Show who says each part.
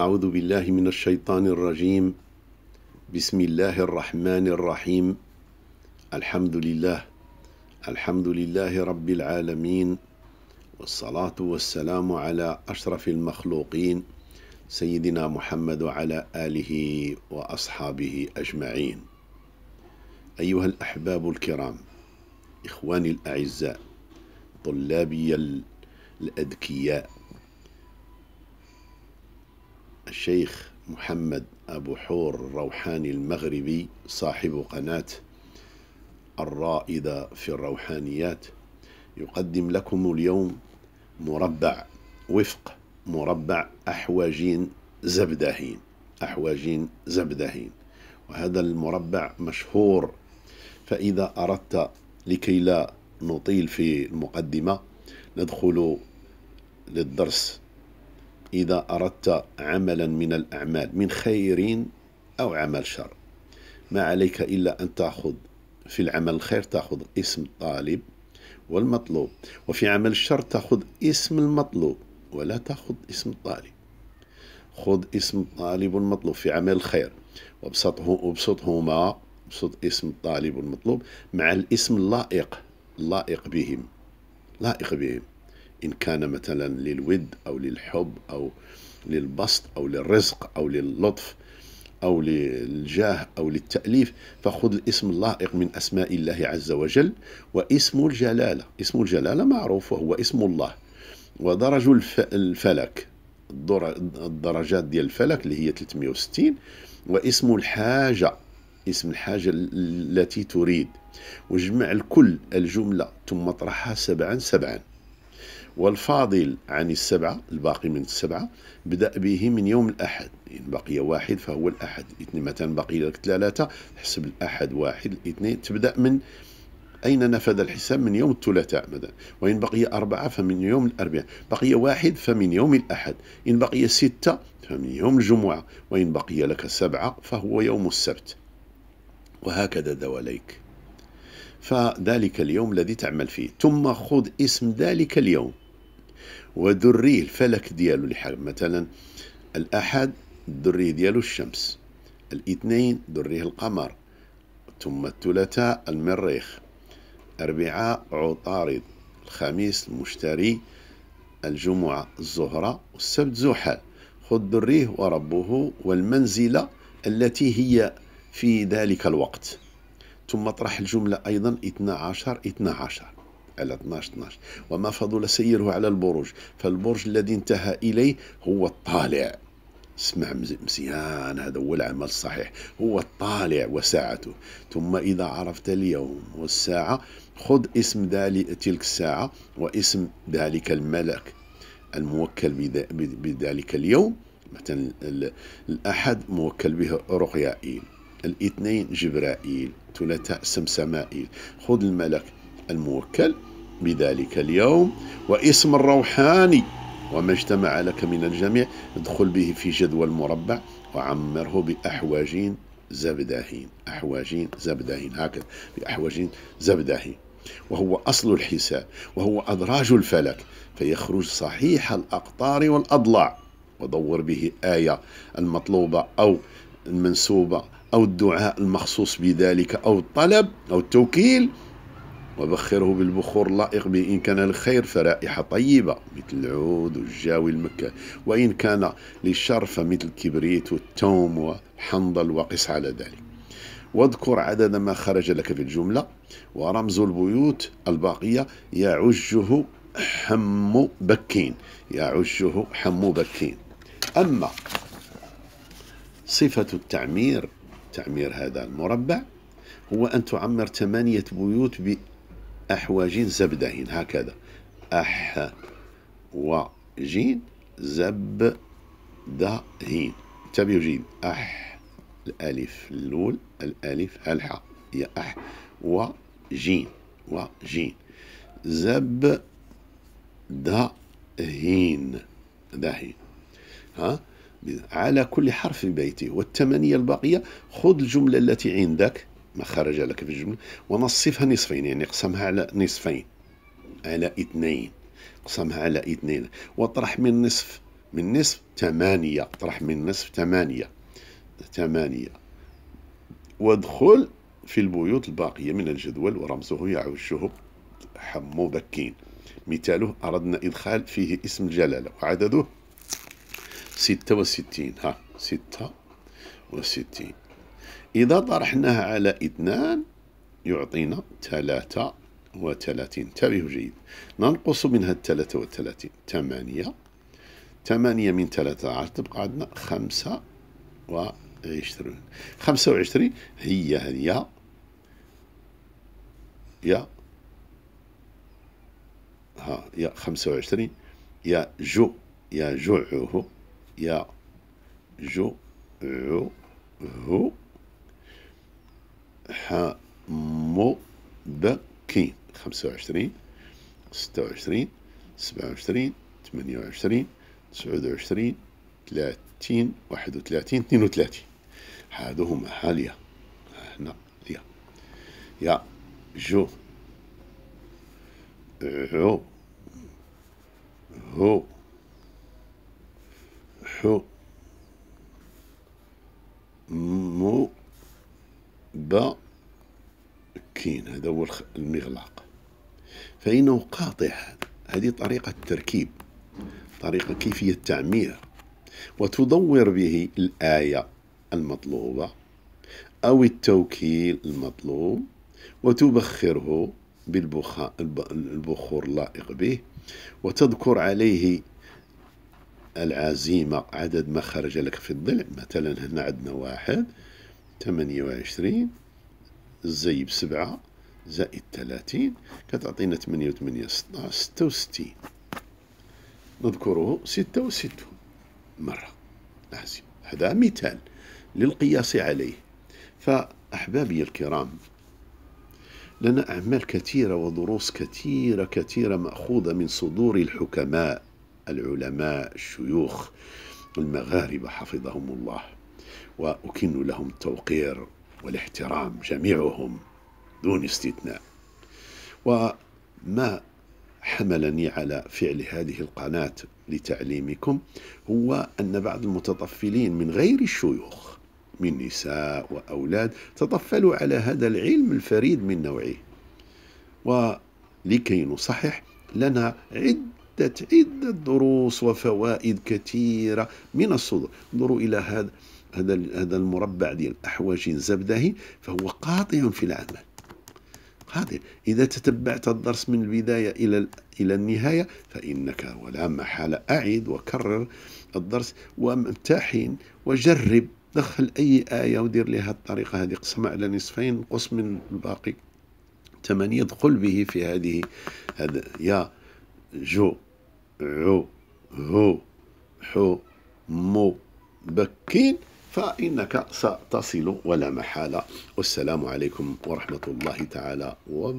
Speaker 1: أعوذ بالله من الشيطان الرجيم بسم الله الرحمن الرحيم الحمد لله الحمد لله رب العالمين والصلاة والسلام على أشرف المخلوقين سيدنا محمد وعلى آله وأصحابه أجمعين أيها الأحباب الكرام إخواني الأعزاء طلابي الأذكياء الشيخ محمد أبو حور الروحاني المغربي صاحب قناة الرائدة في الروحانيات يقدم لكم اليوم مربع وفق مربع أحواجين زبدهين أحواجين زبدهين وهذا المربع مشهور فإذا أردت لكي لا نطيل في المقدمة ندخل للدرس إذا أردت عملا من الأعمال من خير أو عمل شر ما عليك إلا أن تأخذ في العمل الخير تأخذ اسم الطالب والمطلوب وفي عمل الشر تأخذ اسم المطلوب ولا تأخذ اسم الطالب خذ اسم الطالب والمطلوب في عمل الخير وابسطه وابسطهما ابسط اسم الطالب والمطلوب مع الاسم اللائق اللائق بهم لائق بهم إن كان مثلا للود أو للحب أو للبسط أو للرزق أو للطف أو للجاه أو للتأليف فخذ الاسم اللائق من أسماء الله عز وجل واسم الجلالة اسم الجلالة معروف وهو اسم الله ودرج الفلك الدرجات ديال الفلك اللي هي 360 واسم الحاجة اسم الحاجة التي تريد وجمع الكل الجملة ثم اطرحها سبعا سبعا والفاضل عن السبعة الباقي من السبعة بدأ به من يوم الأحد إن بقي واحد فهو الأحد اثنين مثلا بقي لك ثلاثة حسب الأحد واحد إثنين تبدأ من أين نفذ الحساب من يوم الثلاثاء مثلا وإن بقي أربعة فمن يوم الأربعاء بقي واحد فمن يوم الأحد إن بقي ستة فمن يوم الجمعة وإن بقي لك سبعة فهو يوم السبت وهكذا دواليك فذلك اليوم الذي تعمل فيه ثم خذ اسم ذلك اليوم ودريه الفلك ديالو لحال مثلا الأحد دريه ديالو الشمس الاثنين دريه القمر ثم الثلاثاء المريخ الأربعاء عطارد الخميس المشتري الجمعة الزهرة والسبت زحل خذ دريه وربه والمنزلة التي هي في ذلك الوقت ثم اطرح الجملة أيضا 12 12 على 12 12 وما فضل سيره على البرج فالبرج الذي انتهى إليه هو الطالع اسمع مزيان هذا هو العمل الصحيح هو الطالع وساعته ثم إذا عرفت اليوم والساعة خذ اسم ذلك تلك الساعة واسم ذلك الملك الموكل بذلك اليوم مثلا الأحد موكل به رقيائيل الاثنين جبرائيل ثلاثاء سمسمائيل خذ الملك الموكل بذلك اليوم واسم الروحاني وما اجتمع لك من الجميع ادخل به في جدول مربع وعمره بأحواجين زبداهين أحواجين زبداهين هكذا بأحواجين زبداهين وهو أصل الحساب وهو أدراج الفلك فيخرج صحيح الأقطار والأضلاع ودور به آية المطلوبة أو المنسوبة أو الدعاء المخصوص بذلك أو الطلب أو التوكيل وبخره بالبخور اللائق به إن كان الخير فرائحة طيبة مثل العود والجاوي المكة وإن كان للشر فمثل الكبريت والتوم والحنظل وقس على ذلك واذكر عدد ما خرج لك في الجملة ورمز البيوت الباقية يعجه حم بكين يعجه حم بكين أما صفة التعمير تعمير هذا المربع هو أن تعمر ثمانية بيوت أحواجين زبدهين هكذا أحواجين زبدهين انتبهوا جيد أح الألف اللول الألف الحاء هي أح وجين وجين زب دهين دهين ها على كل حرف بيته والثمانية الباقية خذ الجملة التي عندك ما خرج لك في الجملة ونصفها نصفين يعني قسمها على نصفين على اثنين قسمها على اثنين واطرح من نصف من نصف ثمانية اطرح من نصف ثمانية ثمانية وادخل في البيوت الباقية من الجدول ورمزه يعوشه حم بكين مثاله أردنا إدخال فيه اسم الجلالة وعدده ستة وستين ها ستة وستين إذا طرحناها على اثنان يعطينا ثلاثة وثلاثين انتبهوا جيد ننقص منها الثلاثة وثلاثين ثمانية ثمانية من ثلاثة عشر تبقى عندنا خمسة وعشرون خمسة وعشرين هي هي يا ها يا خمسة وعشرين يا جو يا جوعه يا جوعه حمودكين خمسة وعشرين ستة وعشرين سبعة وعشرين ثمانية وعشرين تسعة وعشرين ثلاثين واحد وثلاثين اثنين وثلاثين هادو هما حاليا هنا ليا يا جو عو هو حو مو با كاين هذا هو المغلاق فإنه قاطع هذه طريقة التركيب طريقة كيفية التعمير وتدور به الآية المطلوبة أو التوكيل المطلوب وتبخره بالبخور اللائق به وتذكر عليه العزيمة عدد ما خرج لك في الضلع مثلا هنا عندنا واحد ثمانية وعشرين ازاي بسبعة زائد ثلاثين كتعطينا ثمانية وثمانية ستة وستين نذكره ستة وستون مرة لاحظي هذا مثال للقياس عليه فأحبابي الكرام لنا أعمال كثيرة ودروس كثيرة كثيرة مأخوذة من صدور الحكماء العلماء الشيوخ المغاربة حفظهم الله وأكن لهم التوقير والاحترام جميعهم دون استثناء وما حملني على فعل هذه القناة لتعليمكم هو أن بعض المتطفلين من غير الشيوخ من نساء وأولاد تطفلوا على هذا العلم الفريد من نوعه ولكي نصحح لنا عدة عدة دروس وفوائد كثيرة من الصدر انظروا إلى هذا هذا هذا المربع ديال احواش زبده فهو قاطع في العمل قاطع اذا تتبعت الدرس من البدايه الى الى النهايه فانك ولا محاله اعد وكرر الدرس وامتحن وجرب دخل اي ايه ودير لها الطريقه هذه قسمها على نصفين قص من الباقي ثمانية ادخل به في هذه هذا يا جو عو هو حو مو بكين فإنك ستصل ولا محالة والسلام عليكم ورحمة الله تعالى وبركاته